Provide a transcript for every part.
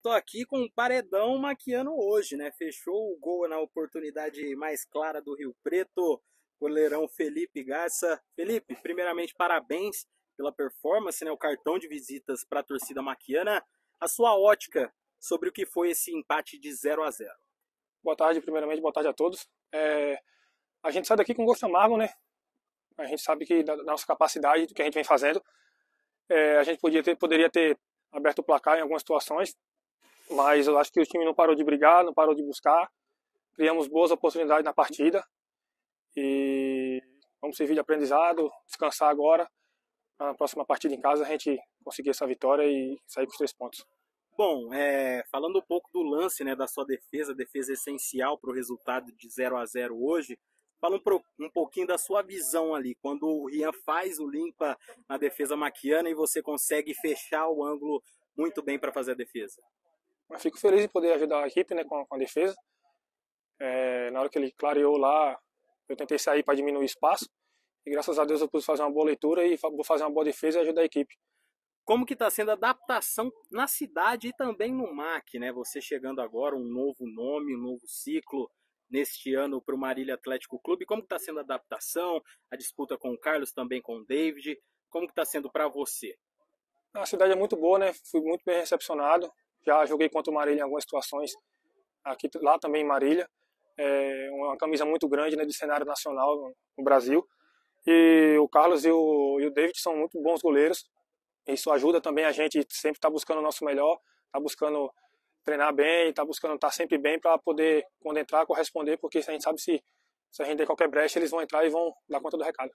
Tô aqui com o Paredão maquiando hoje, né? Fechou o gol na oportunidade mais clara do Rio Preto, goleirão Felipe Garça. Felipe, primeiramente, parabéns pela performance, né? O cartão de visitas para a torcida maquiana. A sua ótica sobre o que foi esse empate de 0 a 0 Boa tarde, primeiramente, boa tarde a todos. É... A gente sai daqui com gosto amargo, né? A gente sabe que da nossa capacidade, do que a gente vem fazendo, é... a gente podia ter, poderia ter aberto o placar em algumas situações, mas eu acho que o time não parou de brigar, não parou de buscar. Criamos boas oportunidades na partida. E vamos servir de aprendizado, descansar agora. Na próxima partida em casa a gente conseguir essa vitória e sair com os três pontos. Bom, é, falando um pouco do lance, né, da sua defesa, defesa essencial para o resultado de 0 a 0 hoje. Fala um, pro, um, pouquinho da sua visão ali, quando o Rian faz o limpa na defesa maquiana e você consegue fechar o ângulo muito bem para fazer a defesa. Mas fico feliz em poder ajudar a equipe né, com, a, com a defesa. É, na hora que ele clareou lá, eu tentei sair para diminuir o espaço. E graças a Deus eu pude fazer uma boa leitura e vou fazer uma boa defesa e ajudar a equipe. Como que está sendo a adaptação na cidade e também no MAC, né? Você chegando agora, um novo nome, um novo ciclo neste ano para o Marília Atlético Clube. Como está sendo a adaptação, a disputa com o Carlos, também com o David? Como que está sendo para você? A cidade é muito boa, né? Fui muito bem recepcionado. Já joguei contra o Marília em algumas situações, aqui, lá também em Marília. É uma camisa muito grande né, de cenário nacional no, no Brasil. E o Carlos e o, e o David são muito bons goleiros. Isso ajuda também a gente sempre estar tá buscando o nosso melhor, tá buscando treinar bem, tá buscando estar tá sempre bem para poder, quando entrar, corresponder, porque a gente sabe se, se a gente der qualquer brecha, eles vão entrar e vão dar conta do recado.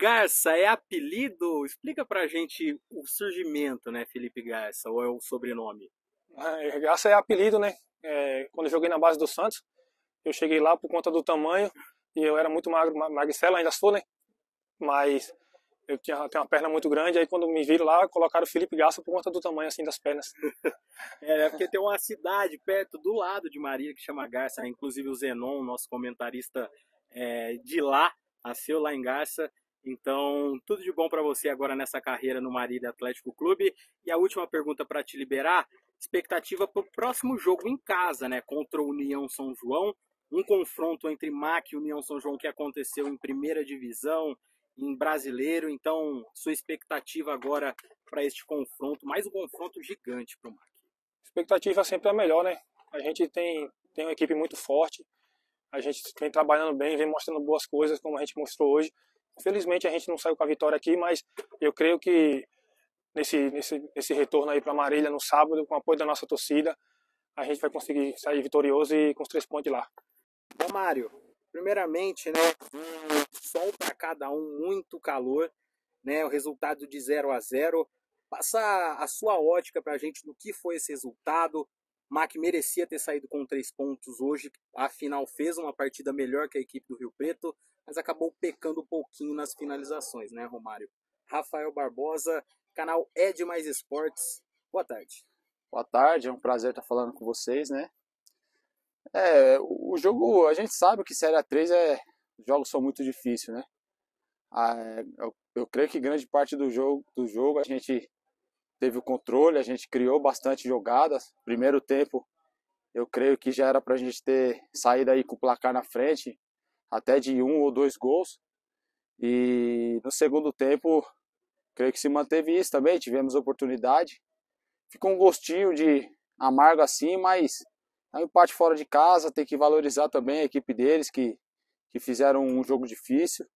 Garça é apelido? Explica pra gente o surgimento, né, Felipe Garça, ou é o sobrenome? Ah, é, Garça é apelido, né? É, quando eu joguei na base do Santos, eu cheguei lá por conta do tamanho e eu era muito magro, magricela, ainda sou, né? Mas eu tinha, tenho uma perna muito grande, aí quando me viram lá, colocaram Felipe Garça por conta do tamanho, assim, das pernas. é, é porque tem uma cidade perto do lado de Maria que chama Garça, inclusive o Zenon, nosso comentarista é, de lá, nasceu lá em Garça, então, tudo de bom para você agora nessa carreira no Marília Atlético Clube. E a última pergunta para te liberar: expectativa para o próximo jogo em casa, né? Contra o União São João. Um confronto entre MAC e União São João que aconteceu em primeira divisão, em brasileiro. Então, sua expectativa agora para este confronto, mais um confronto gigante para o MAC. Expectativa sempre é melhor, né? A gente tem, tem uma equipe muito forte, a gente vem trabalhando bem, vem mostrando boas coisas, como a gente mostrou hoje. Felizmente a gente não saiu com a vitória aqui, mas eu creio que nesse, nesse, nesse retorno aí para Marília no sábado, com o apoio da nossa torcida, a gente vai conseguir sair vitorioso e com os três pontos lá. Bom, Mário, primeiramente, né, um sol para cada um, muito calor, né, o resultado de 0 a 0 Passa a sua ótica para a gente do que foi esse resultado, Mac merecia ter saído com três pontos hoje, afinal fez uma partida melhor que a equipe do Rio Preto, mas acabou pecando um pouquinho nas finalizações, né, Romário? Rafael Barbosa, canal É de Mais Esportes. Boa tarde. Boa tarde, é um prazer estar falando com vocês, né? É, o jogo, a gente sabe que Série A3 é. Jogos são muito difíceis, né? Ah, é, eu, creio que grande parte do jogo, do jogo a gente teve o controle, a gente criou bastante jogadas. Primeiro tempo, eu creio que já era para a gente ter saído aí com o placar na frente, até de um ou dois gols. E no segundo tempo, creio que se manteve isso também, tivemos oportunidade. Ficou um gostinho de amargo assim, mas é um empate fora de casa, tem que valorizar também a equipe deles que, que fizeram um jogo difícil.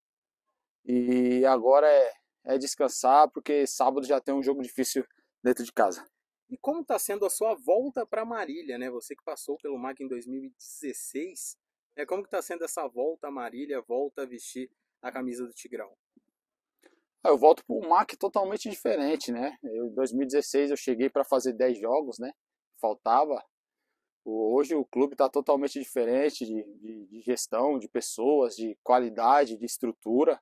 E agora é é descansar, porque sábado já tem um jogo difícil dentro de casa. E como está sendo a sua volta para Marília, né? Você que passou pelo MAC em 2016, né? como está sendo essa volta a Marília, volta a vestir a camisa do Tigrão? Ah, eu volto para o MAC totalmente diferente, né? Em 2016 eu cheguei para fazer 10 jogos, né? Faltava. Hoje o clube está totalmente diferente de, de, de gestão, de pessoas, de qualidade, de estrutura.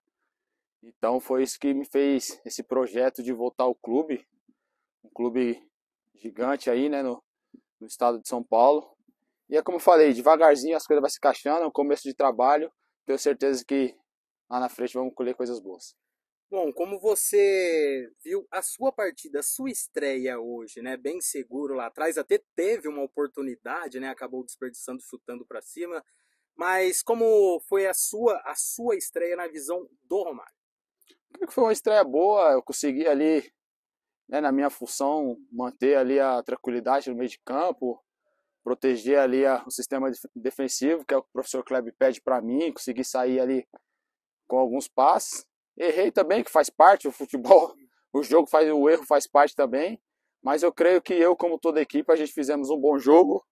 Então foi isso que me fez esse projeto de voltar ao clube, um clube gigante aí, né, no, no estado de São Paulo. E é como eu falei, devagarzinho as coisas vão se encaixando, é um começo de trabalho, tenho certeza que lá na frente vamos colher coisas boas. Bom, como você viu a sua partida, a sua estreia hoje, né, bem seguro lá atrás, até teve uma oportunidade, né, acabou desperdiçando, chutando para cima, mas como foi a sua a sua estreia na visão do Romário? que foi uma estreia boa, eu consegui ali, né, na minha função, manter ali a tranquilidade no meio de campo, proteger ali a, o sistema defensivo, que é o que o professor Kleber pede para mim, consegui sair ali com alguns passes. Errei também, que faz parte do futebol, o jogo faz, o erro faz parte também, mas eu creio que eu, como toda a equipe, a gente fizemos um bom jogo,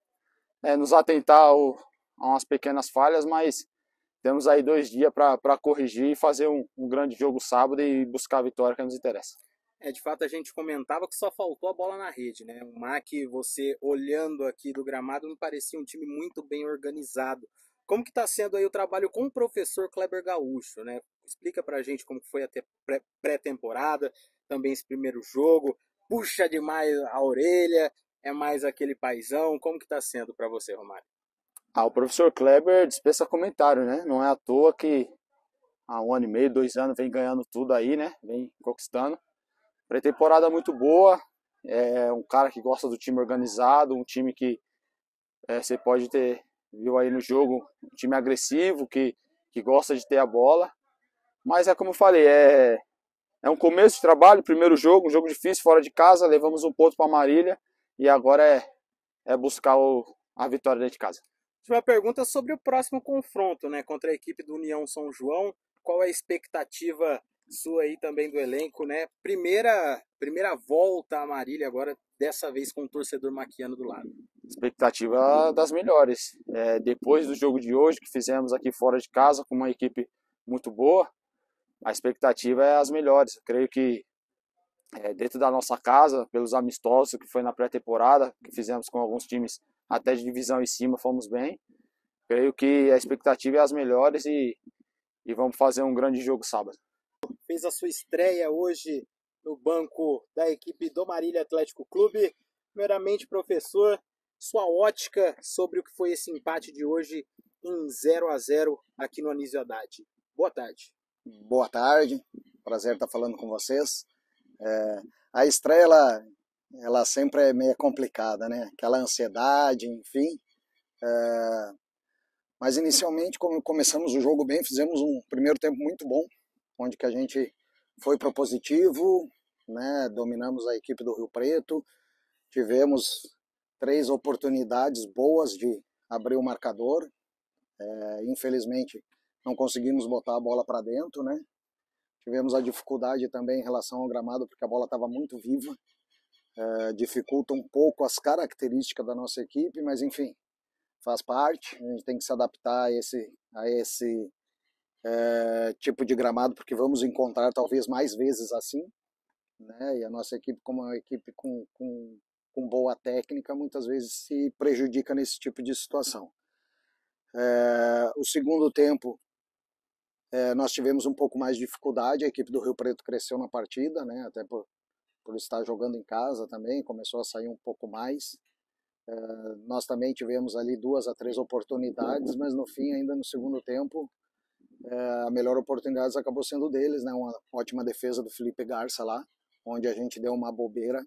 né, nos atentar ao, a umas pequenas falhas, mas temos aí dois dias para corrigir e fazer um, um, grande jogo sábado e buscar a vitória que nos interessa. É, de fato, a gente comentava que só faltou a bola na rede, né? O MAC, você olhando aqui do gramado, me parecia um time muito bem organizado. Como que está sendo aí o trabalho com o professor Kleber Gaúcho, né? Explica para a gente como foi a pré-temporada, também esse primeiro jogo. Puxa demais a orelha, é mais aquele paizão. Como que está sendo para você, Romário? Ah, o professor Kleber dispensa comentário, né? Não é à toa que há um ano e meio, dois anos vem ganhando tudo aí, né? Vem conquistando. Pré-temporada muito boa. É um cara que gosta do time organizado, um time que é, você pode ter, viu aí no jogo, um time agressivo, que, que gosta de ter a bola. Mas é como eu falei, é, é um começo de trabalho, primeiro jogo, um jogo difícil, fora de casa, levamos um ponto para Marília e agora é, é buscar o, a vitória dentro de casa. Última pergunta sobre o próximo confronto, né, contra a equipe do União São João. Qual a expectativa sua aí também do elenco, né? Primeira, primeira volta a Marília agora, dessa vez com o torcedor maquiano do lado. Expectativa das melhores. É, depois do jogo de hoje, que fizemos aqui fora de casa com uma equipe muito boa, a expectativa é as melhores. Eu creio que é, dentro da nossa casa, pelos amistosos que foi na pré-temporada, que fizemos com alguns times até de divisão em cima, fomos bem. Creio que a expectativa é as melhores e, e vamos fazer um grande jogo sábado. Fez a sua estreia hoje no banco da equipe do Marília Atlético Clube. Primeiramente, professor, sua ótica sobre o que foi esse empate de hoje em 0 a 0 aqui no Anísio Haddad. Boa tarde. Boa tarde, prazer estar falando com vocês. É, a estreia ela ela sempre é meio complicada, né? Aquela ansiedade, enfim. É... Mas inicialmente, como começamos o jogo bem, fizemos um primeiro tempo muito bom, onde que a gente foi propositivo, né? Dominamos a equipe do Rio Preto, tivemos três oportunidades boas de abrir o marcador. É... Infelizmente, não conseguimos botar a bola para dentro, né? Tivemos a dificuldade também em relação ao gramado, porque a bola estava muito viva, é, dificulta um pouco as características da nossa equipe, mas enfim, faz parte. A gente tem que se adaptar a esse, a esse é, tipo de gramado, porque vamos encontrar talvez mais vezes assim. Né? E a nossa equipe, como é uma equipe com, com, com boa técnica, muitas vezes se prejudica nesse tipo de situação. É, o segundo tempo, é, nós tivemos um pouco mais de dificuldade, a equipe do Rio Preto cresceu na partida, né? até por, por estar jogando em casa também, começou a sair um pouco mais. Eh, nós também tivemos ali duas a três oportunidades, mas no fim, ainda no segundo tempo, eh, a melhor oportunidade acabou sendo deles, né? Uma ótima defesa do Felipe Garça lá, onde a gente deu uma bobeira.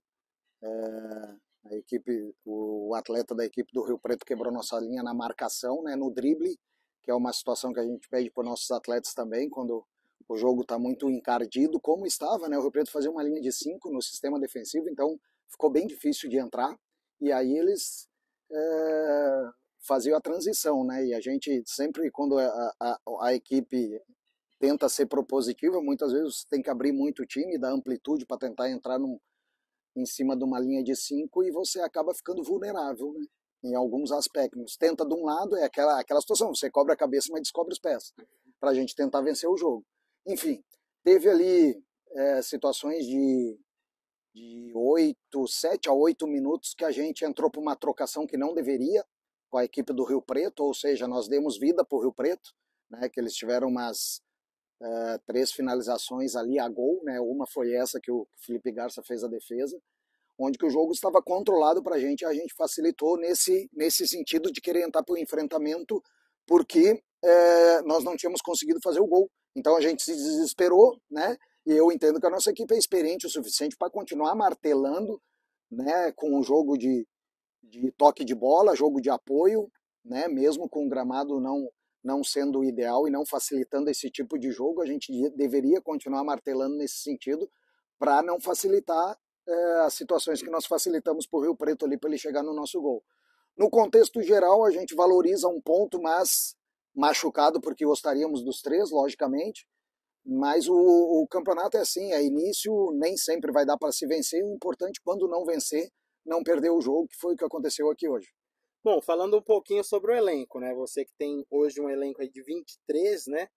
Eh, a equipe, o atleta da equipe do Rio Preto quebrou nossa linha na marcação, né? No drible, que é uma situação que a gente pede para nossos atletas também quando o jogo está muito encardido, como estava, né? O Rio Preto fazia uma linha de cinco no sistema defensivo, então ficou bem difícil de entrar. E aí eles é, faziam a transição, né? E a gente sempre, quando a, a, a equipe tenta ser propositiva, muitas vezes tem que abrir muito o time, dar amplitude para tentar entrar num, em cima de uma linha de cinco e você acaba ficando vulnerável, né? Em alguns aspectos. Tenta de um lado, é aquela, aquela situação, você cobre a cabeça, mas descobre os pés, para a gente tentar vencer o jogo. Enfim, teve ali é, situações de, de sete a oito minutos que a gente entrou para uma trocação que não deveria com a equipe do Rio Preto, ou seja, nós demos vida para o Rio Preto, né, que eles tiveram umas é, três finalizações ali a gol, né, uma foi essa que o Felipe Garça fez a defesa, onde que o jogo estava controlado para a gente, a gente facilitou nesse, nesse sentido de querer entrar para o enfrentamento, porque é, nós não tínhamos conseguido fazer o gol. Então a gente se desesperou, né? E eu entendo que a nossa equipe é experiente o suficiente para continuar martelando, né? Com um jogo de, de toque de bola, jogo de apoio, né? Mesmo com o gramado não não sendo o ideal e não facilitando esse tipo de jogo, a gente deveria continuar martelando nesse sentido para não facilitar é, as situações que nós facilitamos para o Rio Preto ali para ele chegar no nosso gol. No contexto geral, a gente valoriza um ponto, mas machucado porque gostaríamos dos três, logicamente. Mas o, o campeonato é assim, é início, nem sempre vai dar para se vencer. O importante quando não vencer, não perder o jogo, que foi o que aconteceu aqui hoje. Bom, falando um pouquinho sobre o elenco, né? Você que tem hoje um elenco de 23, né?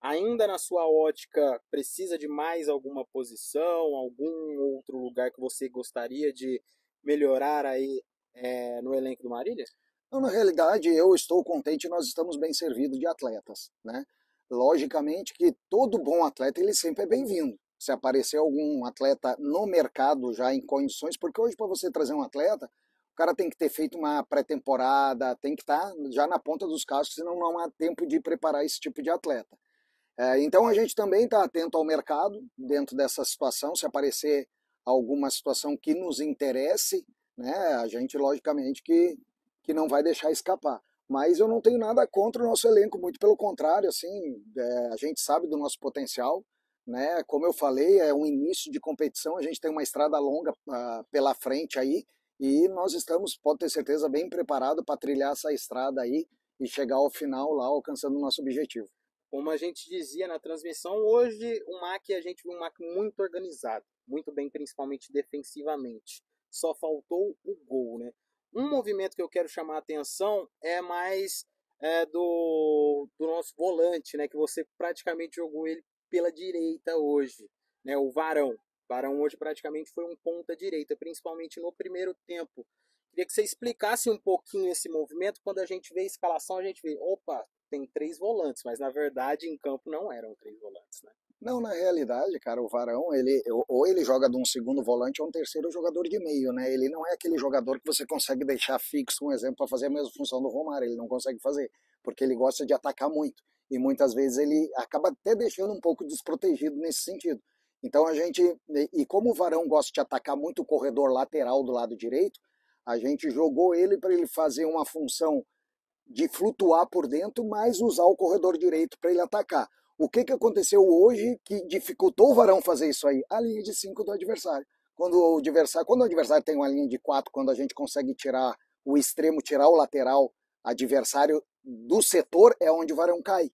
Ainda na sua ótica, precisa de mais alguma posição, algum outro lugar que você gostaria de melhorar aí é, no elenco do Marília? Então, na realidade, eu estou contente, nós estamos bem servidos de atletas, né? Logicamente que todo bom atleta, ele sempre é bem-vindo. Se aparecer algum atleta no mercado já em condições, porque hoje para você trazer um atleta, o cara tem que ter feito uma pré-temporada, tem que estar tá já na ponta dos cascos, senão não há tempo de preparar esse tipo de atleta. É, então a gente também está atento ao mercado dentro dessa situação, se aparecer alguma situação que nos interesse, né, a gente logicamente que que não vai deixar escapar. Mas eu não tenho nada contra o nosso elenco, muito pelo contrário, assim, é, a gente sabe do nosso potencial, né? Como eu falei, é um início de competição, a gente tem uma estrada longa uh, pela frente aí e nós estamos, pode ter certeza, bem preparado para trilhar essa estrada aí e chegar ao final lá alcançando o nosso objetivo. Como a gente dizia na transmissão, hoje o MAC a gente viu um MAC muito organizado, muito bem, principalmente defensivamente. Só faltou o gol, né? Um movimento que eu quero chamar a atenção é mais é, do, do nosso volante, né? Que você praticamente jogou ele pela direita hoje, né? O Varão. Varão hoje praticamente foi um ponta direita, principalmente no primeiro tempo. Queria que você explicasse um pouquinho esse movimento. Quando a gente vê a escalação, a gente vê, opa, tem três volantes, mas na verdade em campo não eram três volantes, né? Não, na realidade, cara, o Varão, ele ou ele joga de um segundo volante ou um terceiro jogador de meio, né? Ele não é aquele jogador que você consegue deixar fixo, um exemplo, para fazer a mesma função do Romário, ele não consegue fazer, porque ele gosta de atacar muito. E muitas vezes ele acaba até deixando um pouco desprotegido nesse sentido. Então a gente, e como o Varão gosta de atacar muito o corredor lateral do lado direito, a gente jogou ele para ele fazer uma função de flutuar por dentro, mas usar o corredor direito para ele atacar. O que, que aconteceu hoje que dificultou o Varão fazer isso aí? A linha de 5 do adversário. Quando o adversário, quando o adversário tem uma linha de 4, quando a gente consegue tirar o extremo, tirar o lateral adversário do setor, é onde o Varão cai.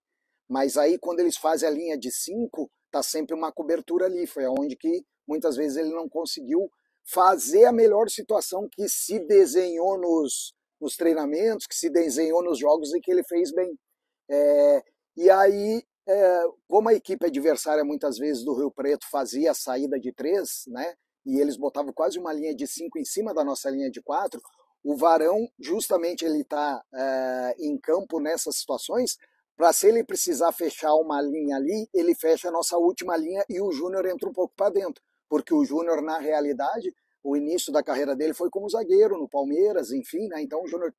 Mas aí quando eles fazem a linha de 5, tá sempre uma cobertura ali, foi aonde que muitas vezes ele não conseguiu fazer a melhor situação que se desenhou nos, nos treinamentos, que se desenhou nos jogos e que ele fez bem. É, e aí é, como a equipe adversária muitas vezes do Rio Preto fazia a saída de três, né? E eles botavam quase uma linha de cinco em cima da nossa linha de quatro. O Varão, justamente, ele está é, em campo nessas situações para se ele precisar fechar uma linha ali, ele fecha a nossa última linha e o Júnior entra um pouco para dentro, porque o Júnior, na realidade, o início da carreira dele foi como zagueiro no Palmeiras, enfim, né? Então o Júnior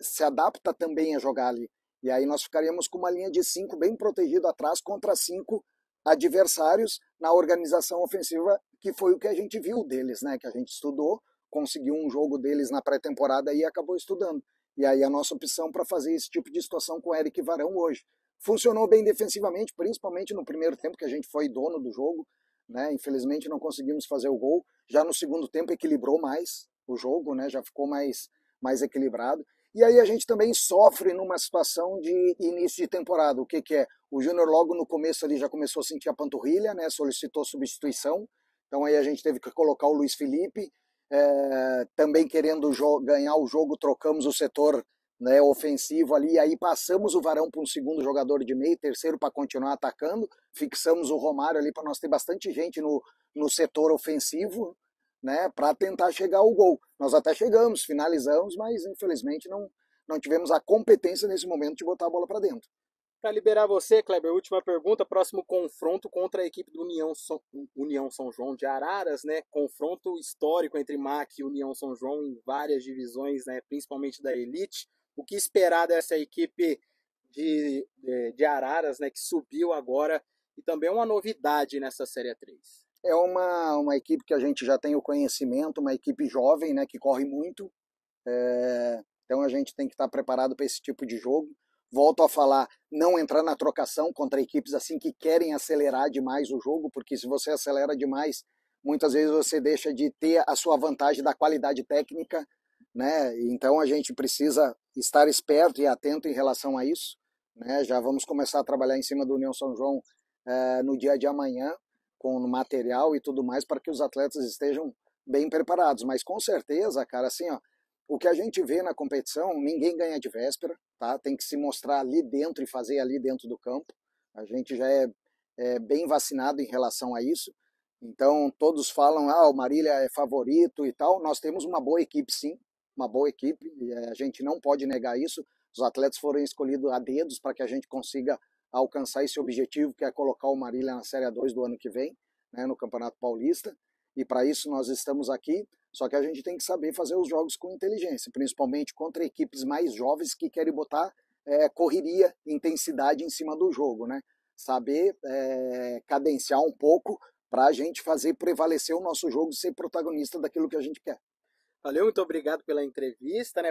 se adapta também a jogar ali. E aí nós ficaríamos com uma linha de cinco bem protegido atrás contra cinco adversários na organização ofensiva, que foi o que a gente viu deles, né? Que a gente estudou, conseguiu um jogo deles na pré-temporada e acabou estudando. E aí a nossa opção para fazer esse tipo de situação com Eric Varão hoje. Funcionou bem defensivamente, principalmente no primeiro tempo que a gente foi dono do jogo, né? Infelizmente não conseguimos fazer o gol. Já no segundo tempo equilibrou mais o jogo, né? Já ficou mais mais equilibrado. E aí a gente também sofre numa situação de início de temporada. O que, que é? O Júnior logo no começo ali já começou a sentir a panturrilha, né? Solicitou substituição. Então aí a gente teve que colocar o Luiz Felipe. É, também querendo ganhar o jogo, trocamos o setor né, ofensivo ali, aí passamos o Varão para um segundo jogador de meio, terceiro para continuar atacando, fixamos o Romário ali para nós ter bastante gente no, no setor ofensivo, né, para tentar chegar ao gol. Nós até chegamos, finalizamos, mas infelizmente não, não tivemos a competência nesse momento de botar a bola para dentro. Para liberar você, Kleber, última pergunta, próximo confronto contra a equipe do União São, União São João de Araras, né? Confronto histórico entre MAC e União São João em várias divisões, né? principalmente da elite. O que esperar dessa equipe de, de, de Araras, né? Que subiu agora e também uma novidade nessa Série 3? É uma, uma equipe que a gente já tem o conhecimento, uma equipe jovem, né, que corre muito. É, então a gente tem que estar preparado para esse tipo de jogo. Volto a falar, não entrar na trocação contra equipes assim que querem acelerar demais o jogo, porque se você acelera demais, muitas vezes você deixa de ter a sua vantagem da qualidade técnica, né? Então a gente precisa estar esperto e atento em relação a isso, né? Já vamos começar a trabalhar em cima do União São João é, no dia de amanhã com material e tudo mais para que os atletas estejam bem preparados. Mas com certeza, cara, assim, ó, o que a gente vê na competição, ninguém ganha de véspera, tá? Tem que se mostrar ali dentro e fazer ali dentro do campo. A gente já é, é bem vacinado em relação a isso. Então, todos falam, ah, o Marília é favorito e tal. Nós temos uma boa equipe, sim, uma boa equipe, E eh, a gente não pode negar isso. Os atletas foram escolhidos a dedos para que a gente consiga a alcançar esse objetivo, que é colocar o Marília na Série 2 do ano que vem, né, no Campeonato Paulista. E para isso nós estamos aqui, só que a gente tem que saber fazer os jogos com inteligência, principalmente contra equipes mais jovens que querem botar é, correria, intensidade em cima do jogo, né? Saber é, cadenciar um pouco para a gente fazer prevalecer o nosso jogo, ser protagonista daquilo que a gente quer. Valeu, muito obrigado pela entrevista, né?